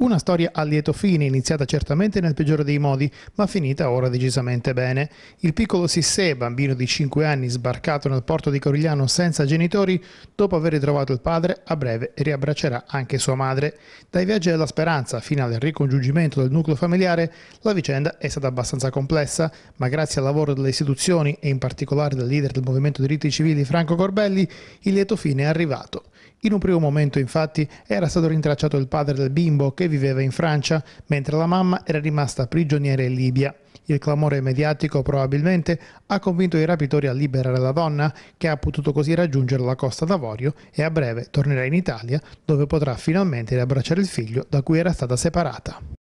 Una storia a lieto fine, iniziata certamente nel peggiore dei modi, ma finita ora decisamente bene. Il piccolo Sissé, bambino di 5 anni sbarcato nel porto di Corigliano senza genitori, dopo aver ritrovato il padre, a breve riabbraccerà anche sua madre. Dai viaggi della speranza fino al ricongiungimento del nucleo familiare, la vicenda è stata abbastanza complessa, ma grazie al lavoro delle istituzioni e in particolare del leader del Movimento Diritti Civili Franco Corbelli, il lieto fine è arrivato. In un primo momento, infatti, era stato rintracciato il padre del bimbo che viveva in Francia, mentre la mamma era rimasta prigioniera in Libia. Il clamore mediatico probabilmente ha convinto i rapitori a liberare la donna, che ha potuto così raggiungere la Costa d'Avorio e a breve tornerà in Italia, dove potrà finalmente riabbracciare il figlio da cui era stata separata.